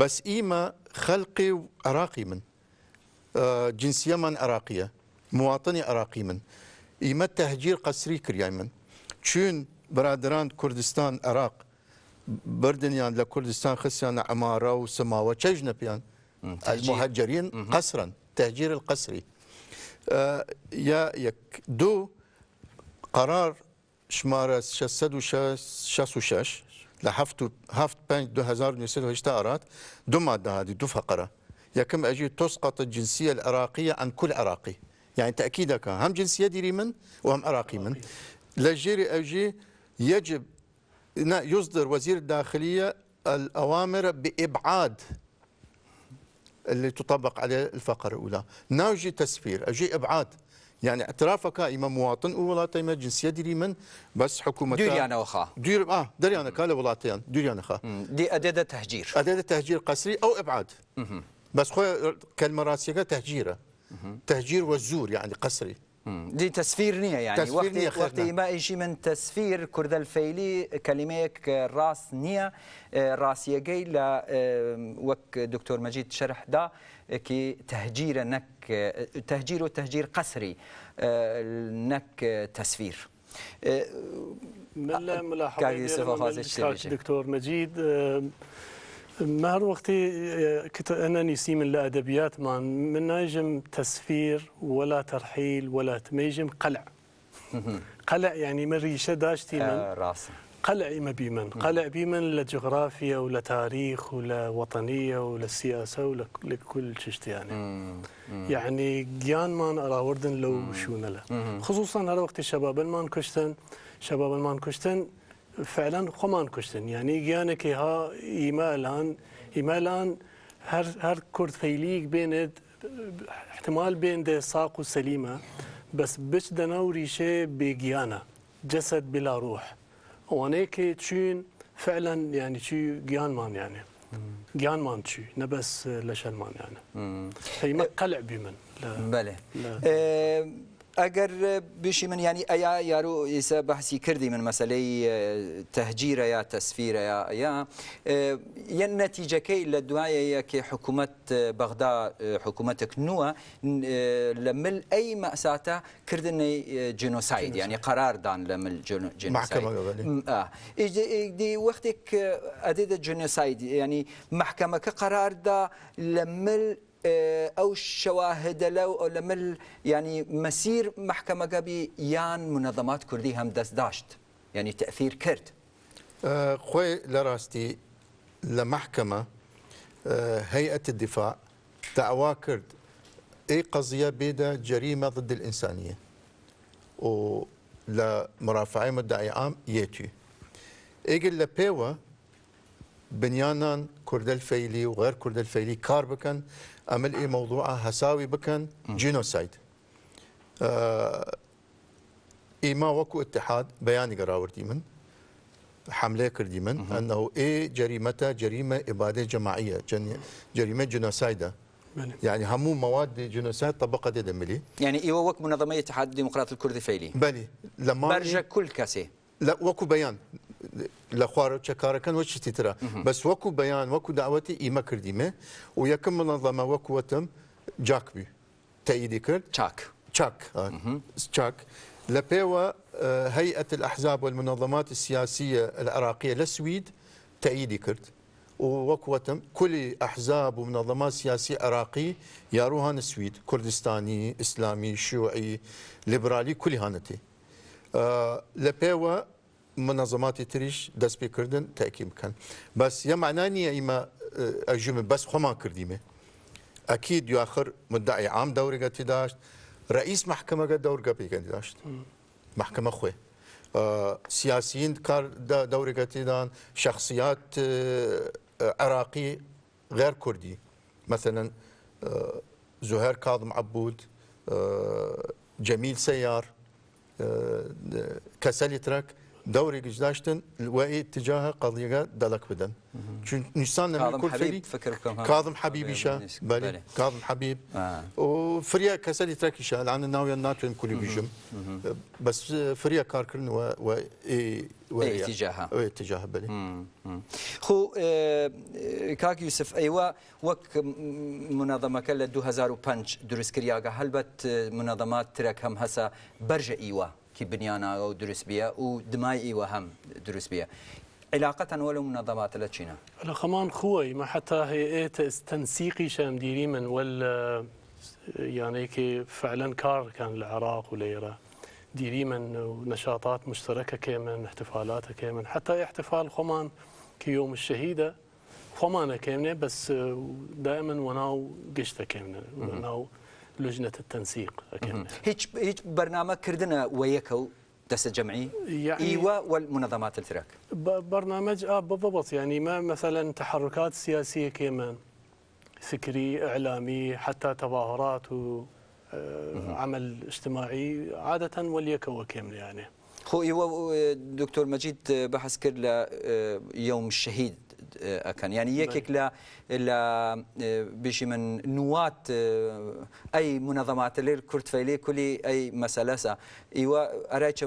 بس إيما خلقي عراقي من جنسية من عراقية مواطني عراقي من إيما تهجير قسري كرياي من چون برادران كردستان عراق بردنيان لكردستان خسيان عمارة وسماوة يعني المهجرين قسرا تهجير القسري آه، يا јак دو قرار شمارة 666 لحفت هفت بانج أرات دو مادة هذه دو فقرة يا كم أجي تسقط الجنسية العراقية عن كل عراقي يعني تأكيدك هم جنسية ديري من وهم عراقي من لجيري أجي يجب يصدر وزير الداخلية الأوامر بإبعاد اللي تطبق عليه الفقرة الأولى ناجي تسفير أجي إبعاد يعني اعترافك إما مواطن وولاتا إما جنسية ديري من بس حكومة ديري أنا وخا دير آه ديري أنا كالا ولاتيان ديري أنا خا دي أداة تهجير أداة تهجير قسري أو إبعاد بس خويا كلمة راسية تهجيره تهجير والزور يعني قسري دي تسفير نية يعني تسفير وقت نية وقت ما يجي من تسفير كرد الفيلي كلميك آه، راس نية آه، راس يجي آه، وك دكتور مجيد شرح دا كي تهجير نك تهجير وتهجير قسري نك تسفير من الملاحظات دكتور مجيد ما وقتي كنت انا نسيم الادبيات ما من نجم تسفير ولا ترحيل ولا تميجم قلع قلع يعني من ريشه داشتي من اه، قلع ما بيمن قلع بيمن لا جغرافيا ولا تاريخ ولا وطنيه ولا سياسه ولا كل شيء يعني يعني جيان مان وردن لو شو لا خصوصا وقت الشباب المان كشتن شباب المان كشتن فعلا خمان کشتن یعنی که ها هر هر کرد کورتفەیلیک بیند احتمال بێندێ ساق و سەلیمە بس بچ دەنا و ریشێ گیانه جسد بلا روح وانه که چون فعلا یعنی چی گیان مان چی نبس لشل مان یعنی قەلع قلع بیمن بله اه اگر بشي من يعني ايا يارو اسا بحثي كردي من مساله تهجير يا تسفير يا يا النتيجه اه، كي للدعايه كي حكومه اه، بغداد اه، حكومتك نوى لمل اي ماساته كردني جينوسايد يعني قرار دان لمل جينوسايد محكمه آه. دي وقتك اديت جينوسايد يعني محكمه كقرار دا لمل آه، او شواهد لو لمل يعني مسير محكمه قبي يان منظمات كردي هم دست داشت يعني تاثير كرد آه، خوي لراستي لمحكمه هيئه آه، الدفاع دعوا كرد اي قضيه بيدا جريمه ضد الانسانيه و لمرافعي مدعي عام يتي ايجل لبيوا بنيانان كرد الفيلي وغير كرد الفيلي كار بكن امل اي موضوع هساوي بكن جينوسايد آه إيه ما وكو اتحاد بياني قراورتي من حمله كردي من انه اي جريمتها جريمه اباده جماعيه جريمه جينوسايدة يعني, يعني همو مواد جنسات طبقة دملي يعني إيوا وك منظمة اتحاد الديمقراطي الكردي فيلي بلي لما برجة كل كاسي لا وكو بيان لە خوارە چەکارەکەن و چی ترە بس وکو بیان وکو دعوتی ئیمە کردیمه و یکم یەکەم منەڵەمە جاک جاکبی تاییدی کرد چاک چاک آه. چاك لبيوا آه، هيئة الأحزاب والمنظمات السياسية العراقية للسويد تأييدي كرت ووكوتم كل أحزاب ومنظمات سياسية عراقي ياروهان السويد كردستاني إسلامي شيوعي ليبرالي كل هانتي آه، لبيوا تريش تریش دەست پێکردن تاکی كان بس يا معناني ئیمە بس بەس خۆمان أكيد ئەکی دواخر مدعي عام قد داشت قبي قد تداشت محكمة داشت اه، سياسيين كار دوري قد تدان شخصيات اه، عراقي غير كردي مثلا اه، زهير كاظم عبود جميل سيار كسالي تراك دوري جداشتن وإي اتجاه قضية دلك بدن نيسان لما يكون فري كاظم حبيبي شا بالي كاظم حبيب آه. وفريا كسالي تراكي شا لأن ناوي ناتوين كل بيجم بس فريا كاركرن و, و... وإي اتجاهها وإي اتجاهها بالي خو كاك اه، يوسف اه، أيوا وك منظمة كلا 2005 درس كرياغا بت منظمات تراك هم هسا برج إيوا کی بنیاناگە و دروست بیە و دمای ئیوە إيوة هەم دروست بیە. علاقة ولو منظمات لتشينا خمان خوي ما حتى هي تنسيقي شام ديري من ولا يعني كي فعلا كار كان العراق وليرة ديري من ونشاطات مشتركة كيمن احتفالات كيمن حتى احتفال خمان كيوم الشهيدة خمانة كيمنة بس دائما وناو قشتة كيمنة وناو لجنه التنسيق هيك هيك برنامج كردنا ويكو دس جمعي يعني ايوا والمنظمات الفراك برنامج آه بالضبط يعني ما مثلا تحركات سياسية كمان فكري إعلامي حتى تظاهرات وعمل آه، اجتماعي عادة وليكو كامل يعني خو ايوا دكتور مجيد آه، بحث كر آه، يوم الشهيد آه، يعني ینی نعم. لا لا آه، بشي من نوات ئەی منەظەماتە لێر کورتفەیلێ کولی ئەی مەسەلەسە ئیوە ئەراچ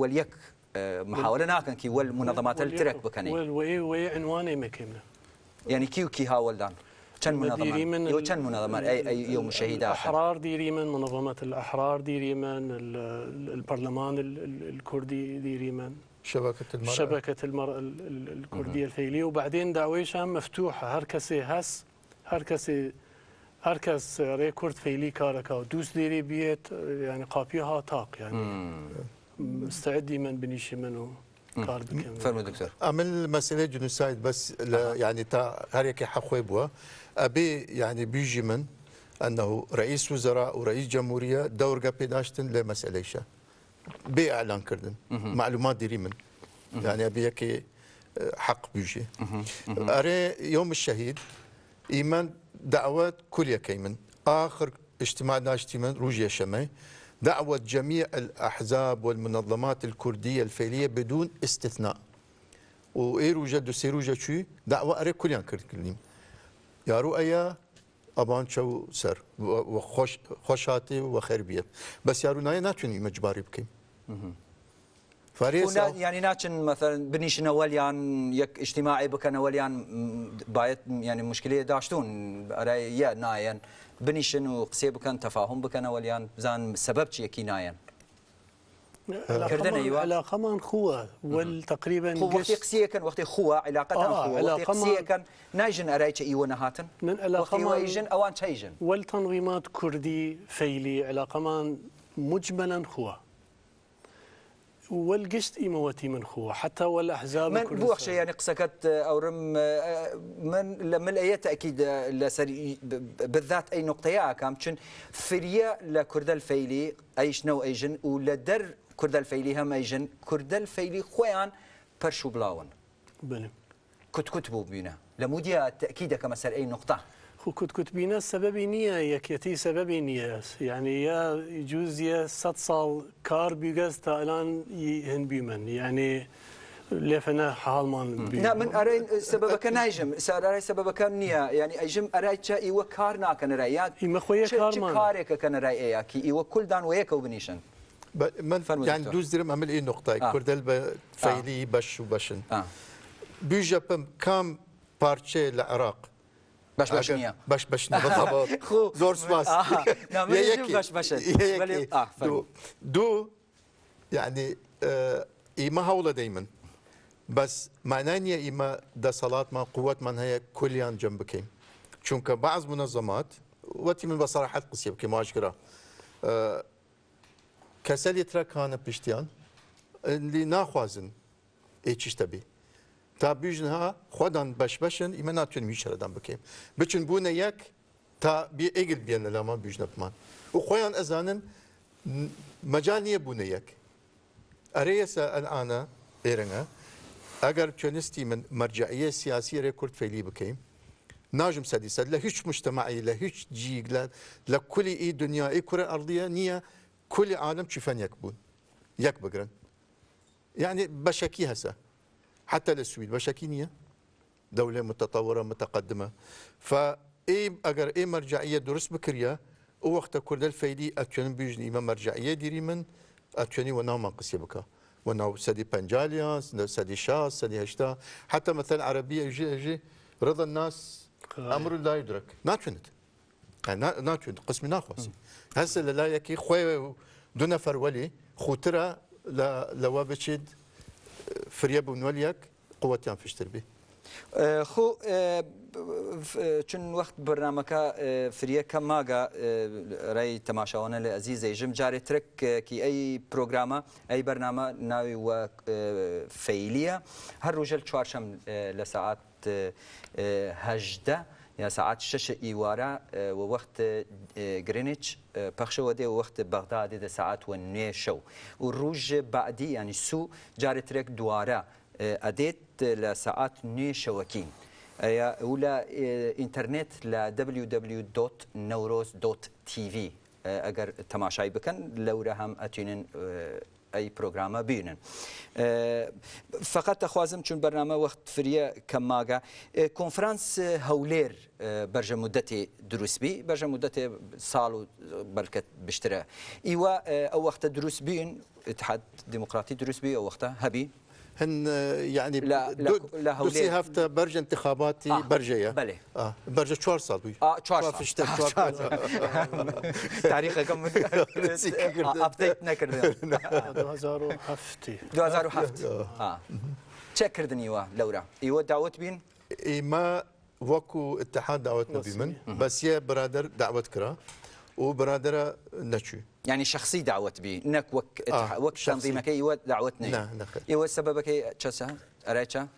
وەلیەک محاولە ناکەن کی بكني منەظەماتە ترێک عنوان عنوانەی مەکەمە يعني كيو كي هاول دان كان منظمة يو كان منظمة أي أي يوم شهيد الأحرار ديريمن من منظمة الأحرار ديريمن من البرلمان الكردي ديريمن شبكة المرأة شبكة المرأة الكردية الفيلية وبعدين داويش هم مفتوحة هركسي هس هركسي هركس ريكورد کس ری دوس فعلی کار يعني دوست ها تاق يعني مستعد من بنيشي منو كارد بکنم دكتور دکتر عمل مسئله جنوساید بس يعني تا هر یکی بوا ابي يعني بيجي من انه رئيس وزراء ورئيس جمهوريه دور قبل داشتن لمساله بي اعلان كردن معلومات ديري من يعني ابي هيك آه، حق بيجي اري يوم الشهيد ايمان دعوات كل كيمن اخر اجتماع ناشتي من روجيا شمي دعوة جميع الأحزاب والمنظمات الكردية الفعلية بدون استثناء وإيروجا دو سيروجا شو دعوة أري كليان كردين يا رؤيا آبان چو سر و خوش خوشاتی و خیر بیه بس یارونای نتونیم مجباری بکنیم فارس يعني ناتشن مثلا بنيشنا وليان يك اجتماعي بكنا وليان بايت يعني مشكله داشتون راي يا ناين بنيشن وقسي بكن تفاهم بكنا وليان زان سبب شي كيناين كردن ايوا علاقه من خوا والتقريبا وقت قسيه كان وقت خوا علاقه آه خوا وقت قسيه كان نايجن ارايك ايوا نهاتن من علاقه إيوة من او اوان والتنظيمات كردي فيلي علاقه من مجملا خوا والجست إمواتي من خو حتى والأحزاب من بوخش يعني قسكت أو آه، رم آه، من لما الآيات تأكيد آه، بالذات أي نقطة يا كامتشن فريا لكرد الفيلي أيش نو أيجن ولدر كردل فيلي هم ايجن كردل فيلي خوان برشو بلاون بني كت كتبو بينا لموديا تأكيدة كما سر اي نقطة خو كت كتبينا سبب نية يكيتي سبب نية يعني يا يجوز يا ست صال كار بيغاز تالان هن بيمن يعني لفنا حالمان لا من اري سبب كان نايجم سار اري سبب كان نيا يعني ايجم اري تشاي وكارنا إيوه كان رايات اي مخويا كارمان كارك كان راي اياكي اي إيوه وكل دان ويكو بنيشن Ben yani düzdirim amel iyi noktaya. كردل be feyli baş şu آه. آه. آه. بيجا بم كام la Irak. باش نيا باش نيا بالضبط خو زور سباس آه. نعم يجب باش باشن دو دو يعني آه إما هولا دايما بس معنانية ايما دا صلاة ما قوات من هي كليان جنبكي چونك بعض منظمات واتي من بصراحة قصية بكي ما آه Касали тракана пиштиан, li нахвазин, eçiş tabi. Ta büjnha xodan başbaşın ime natyon müşaradan bakayım. Bütün bu ne yak ta bir egil biyen lama büjnapman. O koyan ezanın mecaniye bu ne yak. Areyesa el ana erine agar çönestimin mercaiye siyasi rekord feyli bakayım. ناجم سادسة لا هيش مجتمعي لا هيش جيل لا لا كل اي دنيا اي كره ارضيه نيه كل عالم چیفن يكبون بون يعني بشكي هسه حتى للسويد بشكينية دولة متطورة متقدمة فإي أجر إي مرجعية درس بكريا وقت كل الفيدي أتشن بيجني ما مرجعية ديري من أتشني وناو من قصي بكا وناو سدي بنجاليا سدي شاس سدي هشتا حتى مثلا عربية يجي يجي رضا الناس أمر لا يدرك ناتشنت يعني ناتشنت قسمي ناخوس هەز لە لایەکی خۆی دو نەفەر وەلی خوترە لەوە بچیت فریە بوونوەل یەک قوتیان پشتر بی. خۆ چون وەخت بەرنمەکە فریەکە ماگە ڕێی تەماشاوانە لە ئەزی زەیژم جارێ ترککی ئەی پرۆگرامە ئەی بەرنامە ناوی وە فەیلیە هەر ڕژەل چوارشەم لە سعات هەژدە. یا ساعت شش ایوارا و وقت گرینیچ پخشو ده وقت بغداد ده ساعت و نه شو و روز بعدی یعنی سو جار ترک دواره ادیت لساعت نه شوکین ولا انترنت ل www.neuros.tv اگر تماشای بکن لوره هم اتینن اي پرۆگرامە بینن. أه، فقط دەخوازم چون وقت وەخت فریە کەم ماگە أه، کۆنفرانس هەولێر أه، بەرژە مدەتی دروستبی بەژە مدەتێ ساڵ و بەرکەت ايوا او وقت دروس بين اتحاد دموکراتی بي او وقتا هەبی هن يعني لا لا لا دو سي هفته برج انتخاباتي آه برجيه بله آه برج چهار سال بوي آه چهار سال فشتر تاريخ كم ابديت نكردن 2007 2007 اه چكردن آه، آه، آه. ايوا لورا ايوا دعوت بين ما وكو اتحاد دعوتنا بمن بس يا برادر دعوت كرا وبرادر نشوي يعني شخصي دعوت بي انك وك آه وك تنظيمك اي دعوتني نه ايوه سببك چسا ارچا اريتشا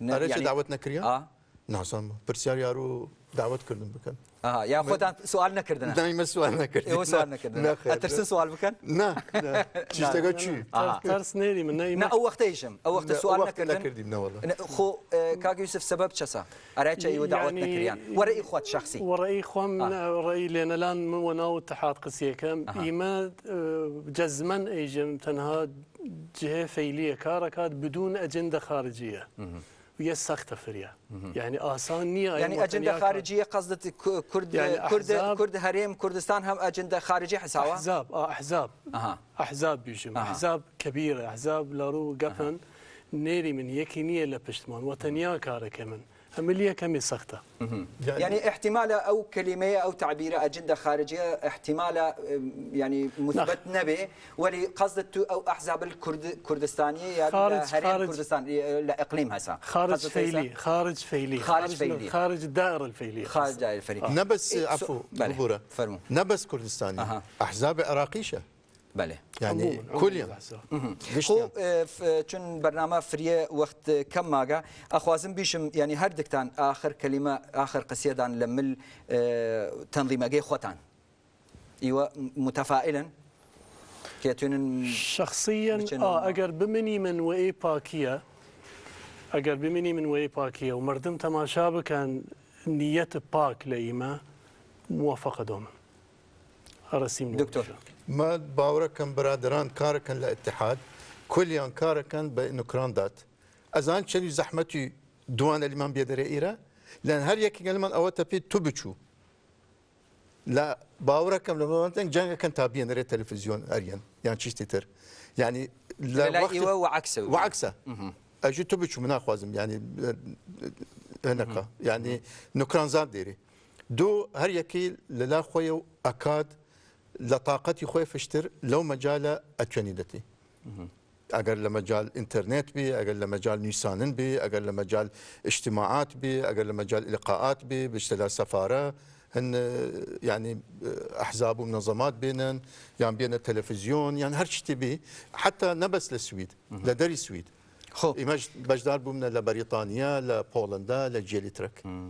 يعني دعوتنا كريا اه ناسم برسيار يارو دعوت كردن بكن آها يا خود سؤالنا كردنا نه من سوال نکردم او سوال نکردم اترسن سوال بکن لا نه چی تگا چی ترس آه. نری من نا او وقت ایشم او وقت سوال نکردن كردي نه والله خو آه، كاك يوسف سبب تشسا اراچا ایو دعوتنا يعني كريان يعني؟ وراي اخوات شخصي وراي ورای اخوام آه. ورای لان الان واتحاد قسيه كم ايما جزما ايجم تنها جهه فيليه كاركات بدون اجنده خارجيه ويستغتفر يعني يعني آسان نية يعني أجندة خارجية قصدت كرد يعني كرد كرد هريم كردستان هم أجندة خارجية حساوة أحزاب آه أحزاب أه. أحزاب بيجم أه. أحزاب كبيرة أحزاب لارو قفن أه. نيري من يكينية لبشتمان وطنيا كارك من عملية كمي سخته يعني, احتمال أو كلمة أو تعبير أجندة خارجية احتمال يعني مثبت نعم. نبي ولي قصدت أو أحزاب الكرد كردستانية يعني خارج خارج كردستان لإقليم هسا خارج فيلي خارج فيلي خارج فيلي خارج الدائرة الفيلية خارج الدائرة الفيلية نبس إيه، عفوا نبس كردستاني أحزاب عراقيشه بله یعنی يعني کلی خب اه، چون برنامه فري وقت كم ماجا اخوازم بيشم يعني هر دكتان آخر كلمه آخر قصيده عن لمل تنظیم اگه خوتان ايوا متفائلا كيتون شخصيا اه اگر بمني من وي باكيه اگر بمني من وي باكيه ومردم تماشا كان نيه باك ليما موافقه دوما دكتور ما كان برادران كاركن لاتحاد كليان كاركن بنكران دات ازان شنو زحمتي دوان الیمان بيدري ايرا لان هر یکی الیمان او بي تو بيتشو لا باوركم لما انت جانك كان تابين ري تلفزيون اريان يعني شي يعني لا, لا وقت ايوه وعكسه وعكسه اجي بيتشو من اخوازم يعني هناك يعني نكران زاد ديري دو هر يكي للا خويا اكاد لطاقتي خوي فشتر لو مجال اتشنيدتي اگر لمجال انترنت بي اگر لمجال نيسانن بي اگر لمجال اجتماعات بي اگر لمجال لقاءات بي بشتلا سفاره هن يعني احزاب ومنظمات بينن يعني بين التلفزيون يعني هر شيء بي حتى نبس للسويد لدري السويد خب ايماج بجدار بومنا لبريطانيا لبولندا لجيلي ترك